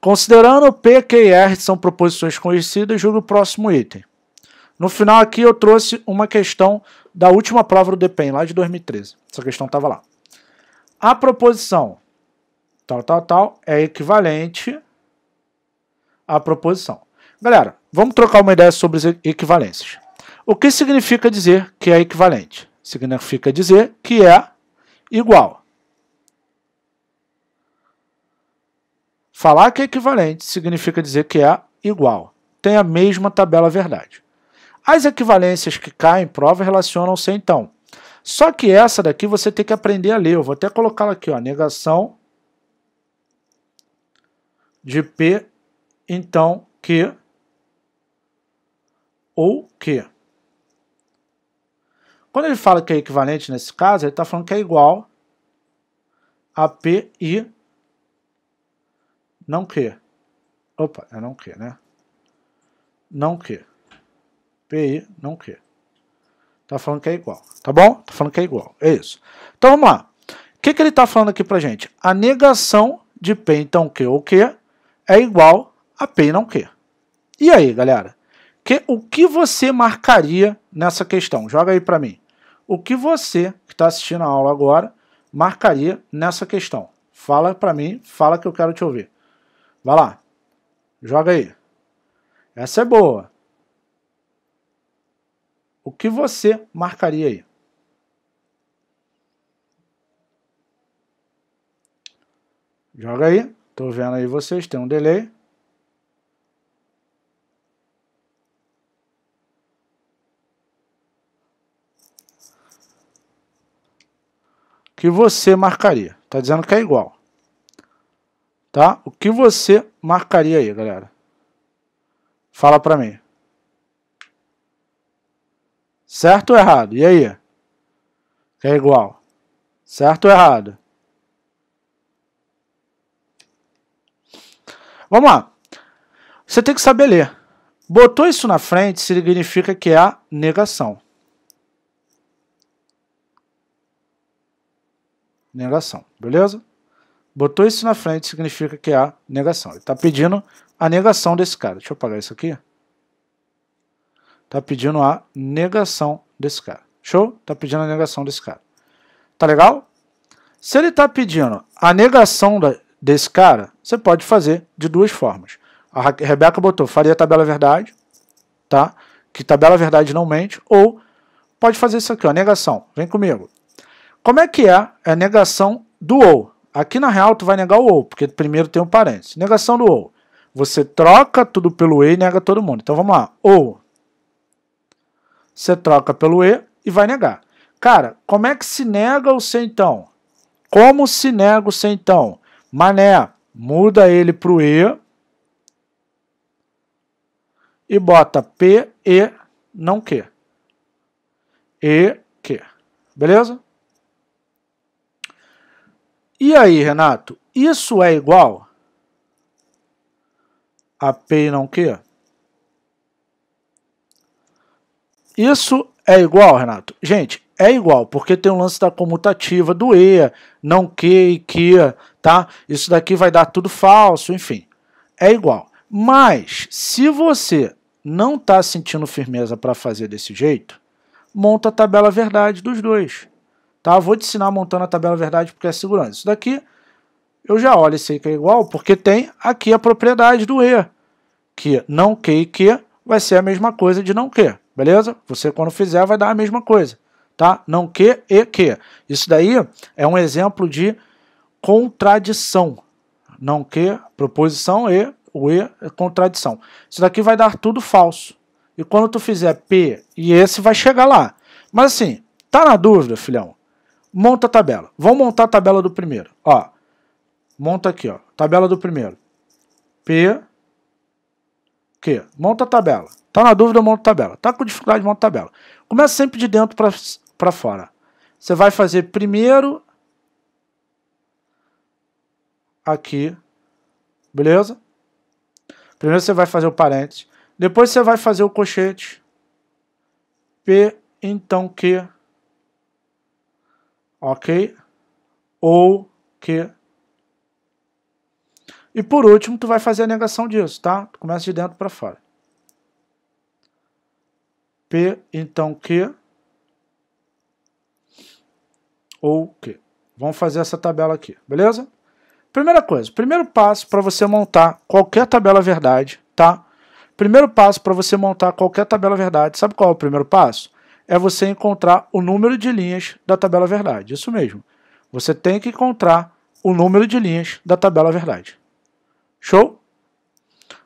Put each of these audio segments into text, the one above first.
Considerando P, Q e R são proposições conhecidas, julgo o próximo item. No final aqui eu trouxe uma questão da última prova do DPEM, lá de 2013. Essa questão estava lá. A proposição tal, tal, tal é equivalente à proposição. Galera, vamos trocar uma ideia sobre as equivalências. O que significa dizer que é equivalente? Significa dizer que é igual. Falar que é equivalente significa dizer que é igual. Tem a mesma tabela verdade. As equivalências que caem em prova relacionam-se então. Só que essa daqui você tem que aprender a ler. Eu vou até colocá-la aqui, ó, negação de P, então que ou que. Quando ele fala que é equivalente nesse caso, ele está falando que é igual a p e não que. Opa, é não que, né? Não que. PI, não que. Tá falando que é igual, tá bom? Tá falando que é igual, é isso. Então vamos lá. O que, que ele está falando aqui pra gente? A negação de P então Q ou Q é igual a P não Q. E aí, galera? Que, o que você marcaria nessa questão? Joga aí para mim. O que você que está assistindo a aula agora marcaria nessa questão? Fala para mim, fala que eu quero te ouvir. Vai lá. Joga aí. Essa é boa. O que você marcaria aí? Joga aí. Tô vendo aí vocês, tem um delay. Que você marcaria. Tá dizendo que é igual. Tá? O que você marcaria aí, galera? Fala para mim. Certo ou errado? E aí? É igual. Certo ou errado? Vamos lá. Você tem que saber ler. Botou isso na frente significa que é a negação. Negação, beleza? Botou isso na frente, significa que há negação. Ele está pedindo a negação desse cara. Deixa eu apagar isso aqui. Está pedindo a negação desse cara. Show? Está pedindo a negação desse cara. Tá legal? Se ele está pedindo a negação da, desse cara, você pode fazer de duas formas. A Rebeca botou, faria tabela verdade, tá? Que tabela verdade não mente, ou pode fazer isso aqui, ó, negação. Vem comigo. Como é que é a negação do ou? Aqui na real tu vai negar o ou, porque primeiro tem o um parênteses. Negação do ou. Você troca tudo pelo e e nega todo mundo. Então vamos lá. Ou você troca pelo e e vai negar. Cara, como é que se nega o se então? Como se nega o se então? Mané, muda ele pro e e bota p e não q. E q. Beleza? E aí, Renato, isso é igual a P não Q? Isso é igual, Renato? Gente, é igual, porque tem o um lance da comutativa do E, não Q e Q, tá? Isso daqui vai dar tudo falso, enfim. É igual. Mas, se você não está sentindo firmeza para fazer desse jeito, monta a tabela verdade dos dois. Tá? Vou te ensinar montando a tabela verdade porque é segurança. Isso daqui eu já olho e sei que é igual porque tem aqui a propriedade do E, que não que e que vai ser a mesma coisa de não que, beleza? Você quando fizer vai dar a mesma coisa, tá? Não que e que. Isso daí é um exemplo de contradição. Não que proposição E, o E é contradição. Isso daqui vai dar tudo falso. E quando tu fizer P e esse vai chegar lá. Mas assim, tá na dúvida, filhão? monta a tabela. Vamos montar a tabela do primeiro. Ó, monta aqui, ó, tabela do primeiro. P, Q, monta a tabela. Tá na dúvida, monta a tabela. Tá com dificuldade, monta a tabela. Começa sempre de dentro para fora. Você vai fazer primeiro aqui, beleza? Primeiro você vai fazer o parênteses, depois você vai fazer o cochete, P, então Q, ok? Ou que. E por último, tu vai fazer a negação disso, tá? Tu começa de dentro para fora. P, então que ou que. Vamos fazer essa tabela aqui, beleza? Primeira coisa, primeiro passo para você montar qualquer tabela verdade, tá? Primeiro passo para você montar qualquer tabela verdade, sabe qual é o primeiro passo? é você encontrar o número de linhas da tabela verdade. Isso mesmo. Você tem que encontrar o número de linhas da tabela verdade. Show?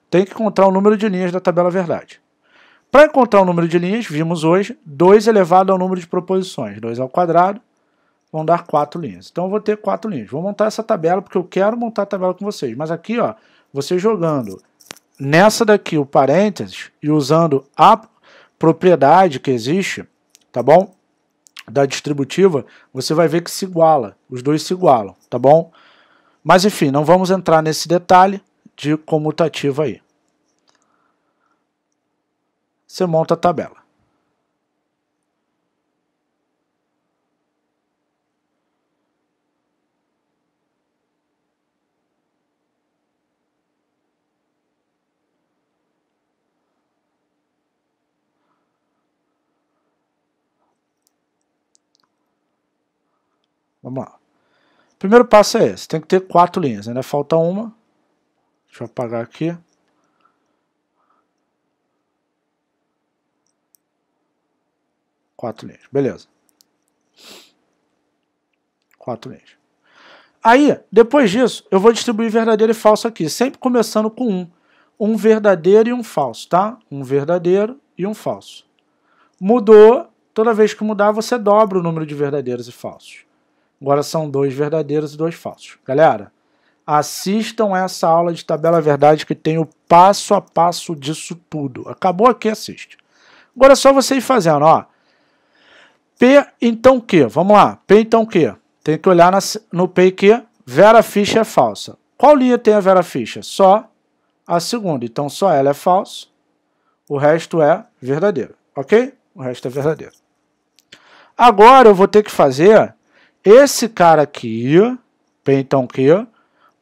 Tem que encontrar o número de linhas da tabela verdade. Para encontrar o número de linhas, vimos hoje 2 elevado ao número de proposições. 2 ao quadrado vão dar 4 linhas. Então eu vou ter 4 linhas. Vou montar essa tabela porque eu quero montar a tabela com vocês. Mas aqui, ó, você jogando nessa daqui o parênteses e usando a propriedade que existe tá bom? Da distributiva, você vai ver que se iguala, os dois se igualam, tá bom? Mas enfim, não vamos entrar nesse detalhe de comutativa aí. Você monta a tabela. Vamos lá. primeiro passo é esse. Tem que ter quatro linhas. Ainda falta uma. Deixa eu apagar aqui. Quatro linhas. Beleza. Quatro linhas. Aí, depois disso, eu vou distribuir verdadeiro e falso aqui. Sempre começando com um. Um verdadeiro e um falso, tá? Um verdadeiro e um falso. Mudou. Toda vez que mudar, você dobra o número de verdadeiros e falsos. Agora são dois verdadeiros e dois falsos. Galera, assistam essa aula de tabela verdade que tem o passo a passo disso tudo. Acabou aqui, assiste. Agora é só você ir fazendo, ó. P então Q, vamos lá. P então Q. Tem que olhar nas no P e Q. Vera Ficha é falsa. Qual linha tem a Vera Ficha? Só a segunda. Então só ela é falsa. O resto é verdadeiro, ok? O resto é verdadeiro. Agora eu vou ter que fazer esse cara aqui, então que,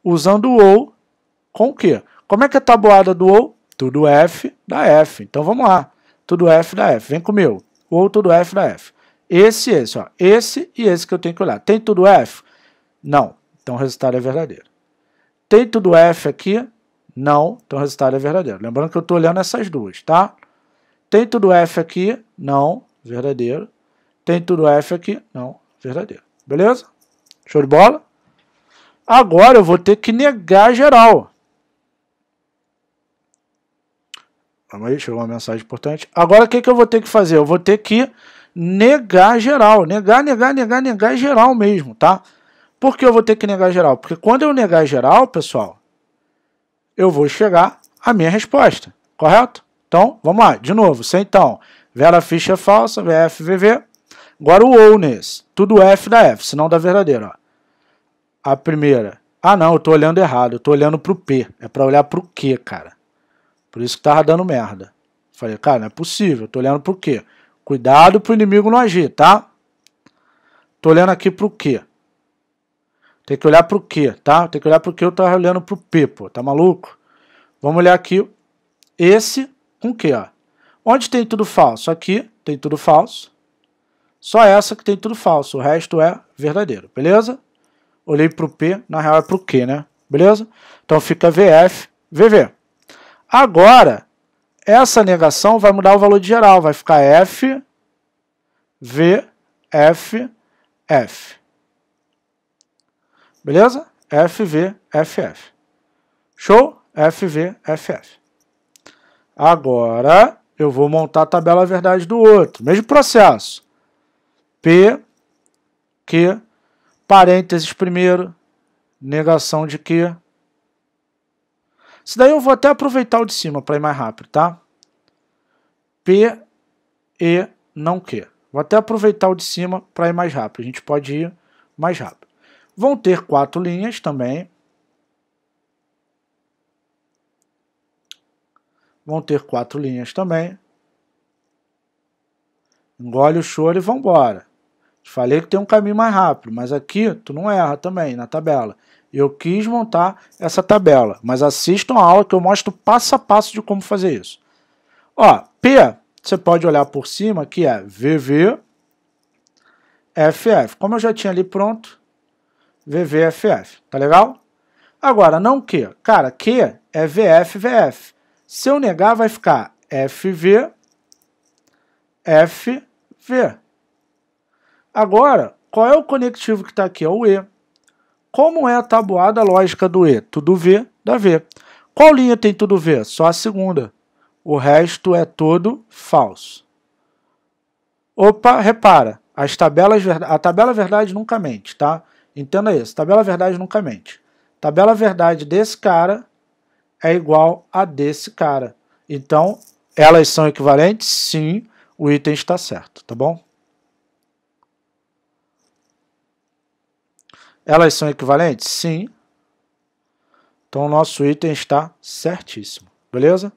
usando o ou com que. Como é que é a tabuada do ou? Tudo F da F. Então vamos lá. Tudo F da F. Vem comigo. Ou tudo F da F. Esse e esse, ó. Esse e esse que eu tenho que olhar. Tem tudo F? Não. Então o resultado é verdadeiro. Tem tudo F aqui? Não. Então o resultado é verdadeiro. Lembrando que eu estou olhando essas duas, tá? Tem tudo F aqui? Não. Verdadeiro. Tem tudo F aqui? Não. Verdadeiro. Beleza? Show de bola? Agora eu vou ter que negar geral. Calma aí, chegou uma mensagem importante. Agora o que, que eu vou ter que fazer? Eu vou ter que negar geral. Negar, negar, negar, negar geral mesmo, tá? Por que eu vou ter que negar geral? Porque quando eu negar geral, pessoal, eu vou chegar à minha resposta, correto? Então, vamos lá, de novo. Sem então, vela Ficha falsa, VFVV, Agora o nesse. tudo F da F, senão da verdadeira. Ó. A primeira. Ah não, eu tô olhando errado, eu tô olhando pro P. É para olhar pro Q, cara. Por isso que tava dando merda. Falei, cara, não é possível, eu tô olhando pro Q. Cuidado pro inimigo não agir, tá? Tô olhando aqui pro Q. Tem que olhar pro Q, tá? Tem que olhar pro Q, eu tava olhando pro P, pô, tá maluco? Vamos olhar aqui esse com Q, ó. Onde tem tudo falso? Aqui tem tudo falso. Só essa que tem tudo falso, o resto é verdadeiro, beleza? Olhei para o P, na real é para o Q, né? Beleza? Então fica VF, VV. Agora, essa negação vai mudar o valor de geral, vai ficar F, V, F, F. Beleza? F, V, F, F. Show? F, V, F, F. Agora, eu vou montar a tabela verdade do outro. Mesmo processo. P, Q, parênteses primeiro, negação de Q. Isso daí eu vou até aproveitar o de cima para ir mais rápido, tá? P, E, não Q. Vou até aproveitar o de cima para ir mais rápido. A gente pode ir mais rápido. Vão ter quatro linhas também. Vão ter quatro linhas também. Engole o choro e vambora. Falei que tem um caminho mais rápido, mas aqui tu não erra também na tabela. Eu quis montar essa tabela, mas assistam a aula que eu mostro passo a passo de como fazer isso. Ó, P, você pode olhar por cima, que é VV FF. Como eu já tinha ali pronto, VVFF, tá legal? Agora, não Q. Cara, Q é VF, VF. Se eu negar, vai ficar FV, FV. Agora, qual é o conectivo que está aqui? É o E. Como é a tabuada lógica do E? Tudo V dá V. Qual linha tem tudo V? Só a segunda. O resto é todo falso. Opa, repara. As tabelas, a tabela verdade nunca mente, tá? Entenda isso. Tabela verdade nunca mente. Tabela verdade desse cara é igual a desse cara. Então, elas são equivalentes? Sim, o item está certo, tá bom? Elas são equivalentes? Sim. Então, o nosso item está certíssimo. Beleza?